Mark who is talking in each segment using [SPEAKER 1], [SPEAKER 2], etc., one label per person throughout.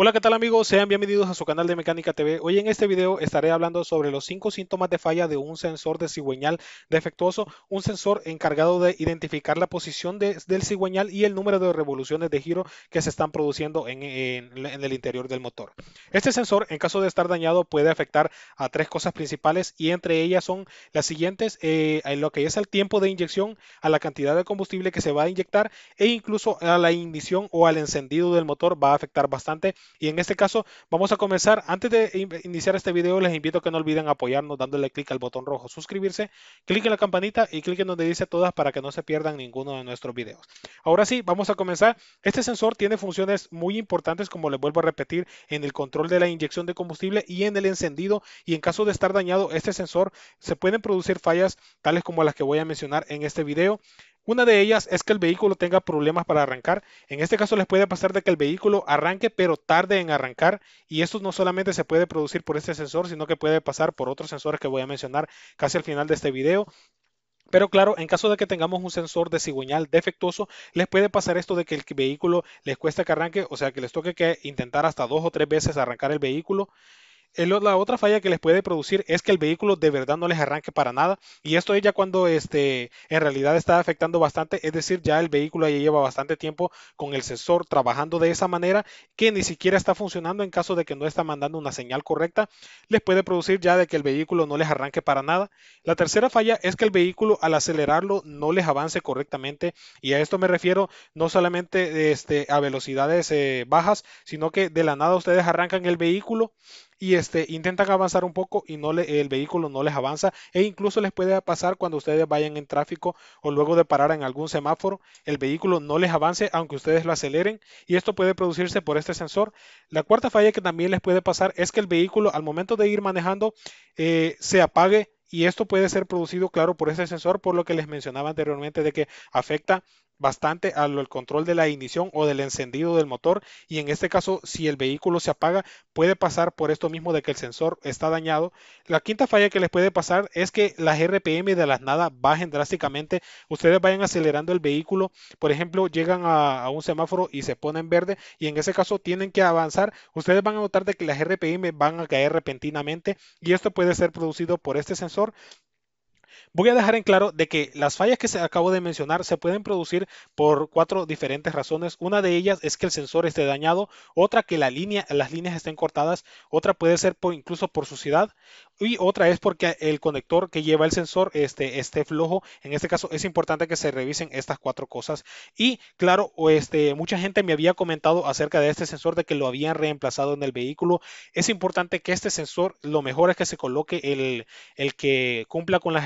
[SPEAKER 1] Hola, ¿qué tal amigos? Sean bienvenidos a su canal de Mecánica TV. Hoy en este video estaré hablando sobre los 5 síntomas de falla de un sensor de cigüeñal defectuoso, un sensor encargado de identificar la posición del cigüeñal y el número de revoluciones de giro que se están produciendo en, el interior del motor. Este sensor, en caso de estar dañado, puede afectar a tres cosas principales y entre ellas son las siguientes, eh, en lo que es el tiempo de inyección, a la cantidad de combustible que se va a inyectar e incluso a la ignición o al encendido del motor va a afectar bastante y en este caso vamos a comenzar, antes de iniciar este video les invito a que no olviden apoyarnos dándole clic al botón rojo suscribirse, clic en la campanita y clic en donde dice todas para que no se pierdan ninguno de nuestros videos. Ahora sí, vamos a comenzar. Este sensor tiene funciones muy importantes como les vuelvo a repetir en el control de la inyección de combustible y en el encendido y en caso de estar dañado este sensor se pueden producir fallas tales como las que voy a mencionar en este video. Una de ellas es que el vehículo tenga problemas para arrancar. En este caso les puede pasar de que el vehículo arranque pero tarde en arrancar y esto no solamente se puede producir por este sensor, sino que puede pasar por otros sensores que voy a mencionar casi al final de este video. Pero claro, en caso de que tengamos un sensor de cigüeñal defectuoso, les puede pasar esto de que el vehículo les cuesta que arranque, o sea que les toque que intentar hasta dos o tres veces arrancar el vehículo la otra falla que les puede producir es que el vehículo de verdad no les arranque para nada. Y esto es ya cuando este, en realidad está afectando bastante. Es decir, ya el vehículo ya lleva bastante tiempo con el sensor trabajando de esa manera que ni siquiera está funcionando en caso de que no está mandando una señal correcta. Les puede producir ya de que el vehículo no les arranque para nada. La tercera falla es que el vehículo al acelerarlo no les avance correctamente. Y a esto me refiero no solamente este, a velocidades eh, bajas, sino que de la nada ustedes arrancan el vehículo y este, intentan avanzar un poco y no el vehículo no les avanza e incluso les puede pasar cuando ustedes vayan en tráfico o luego de parar en algún semáforo, el vehículo no les avance aunque ustedes lo aceleren y esto puede producirse por este sensor. La cuarta falla que también les puede pasar es que el vehículo al momento de ir manejando eh, se apague y esto puede ser producido, claro, por ese sensor, por lo que les mencionaba anteriormente de que afecta bastante al control de la ignición o del encendido del motor y en este caso si el vehículo se apaga puede pasar por esto mismo de que el sensor está dañado. La quinta falla que les puede pasar es que las RPM de las nada bajen drásticamente, ustedes vayan acelerando el vehículo, por ejemplo llegan a, un semáforo y se ponen verde y en ese caso tienen que avanzar, ustedes van a notar de que las RPM van a caer repentinamente y esto puede ser producido por este sensor Voy a dejar en claro de que las fallas que se acabo de mencionar se pueden producir por cuatro diferentes razones. Una de ellas es que el sensor esté dañado, otra que la línea, las líneas estén cortadas, otra puede ser por, incluso por suciedad y otra es porque el conector que lleva el sensor este, esté flojo. En este caso es importante que se revisen estas cuatro cosas. Y claro, este, mucha gente me había comentado acerca de este sensor de que lo habían reemplazado en el vehículo. Es importante que este sensor lo mejor es que se coloque el, que cumpla con las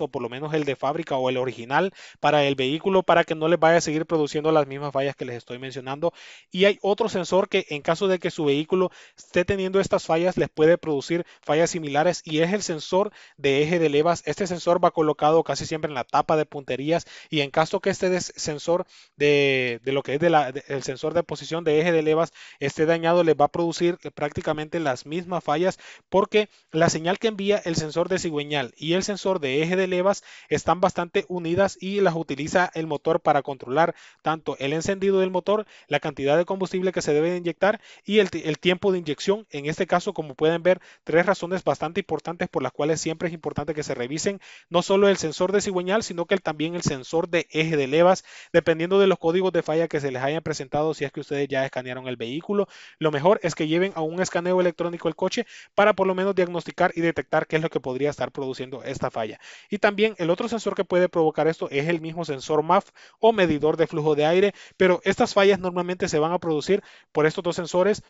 [SPEAKER 1] o por lo menos el de fábrica o el original para el vehículo para que no les vaya a seguir produciendo las mismas fallas que les estoy mencionando. Y hay otro sensor que en caso de que su vehículo esté teniendo estas fallas les puede producir fallas similares y es el sensor de eje de levas. Este sensor va colocado casi siempre en la tapa de punterías y en caso que este sensor de, lo que es de el sensor de posición de eje de levas esté dañado les va a producir prácticamente las mismas fallas porque la señal que envía el sensor de cigüeñal y el sensor sensor de eje de levas están bastante unidas y las utiliza el motor para controlar tanto el encendido del motor, la cantidad de combustible que se debe inyectar y el, el tiempo de inyección. En este caso, como pueden ver, tres razones bastante importantes por las cuales siempre es importante que se revisen no solo el sensor de cigüeñal, sino que también el sensor de eje de levas, dependiendo de los códigos de falla que se les hayan presentado, si es que ustedes ya escanearon el vehículo. Lo mejor es que lleven a un escaneo electrónico el coche para por lo menos diagnosticar y detectar qué es lo que podría estar produciendo esta falla. Y también el otro sensor que puede provocar esto es el mismo sensor MAF o medidor de flujo de aire, pero estas fallas normalmente se van a producir por estos dos sensores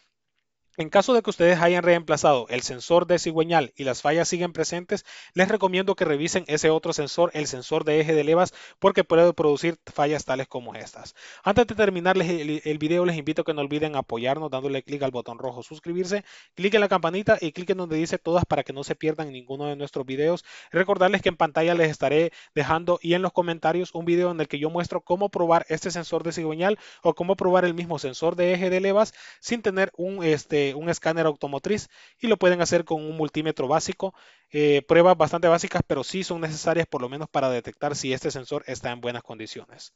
[SPEAKER 1] en caso de que ustedes hayan reemplazado el sensor de cigüeñal y las fallas siguen presentes, les recomiendo que revisen ese otro sensor, el sensor de eje de levas, porque puede producir fallas tales como estas. Antes de terminar el, video, les invito a que no olviden apoyarnos dándole clic al botón rojo suscribirse, clic en la campanita y clic en donde dice todas para que no se pierdan ninguno de nuestros videos. Recordarles que en pantalla les estaré dejando y en los comentarios un video en el que yo muestro cómo probar este sensor de cigüeñal o cómo probar el mismo sensor de eje de levas sin tener un este un escáner automotriz y lo pueden hacer con un multímetro básico. Eh, pruebas bastante básicas, pero sí son necesarias por lo menos para detectar si este sensor está en buenas condiciones.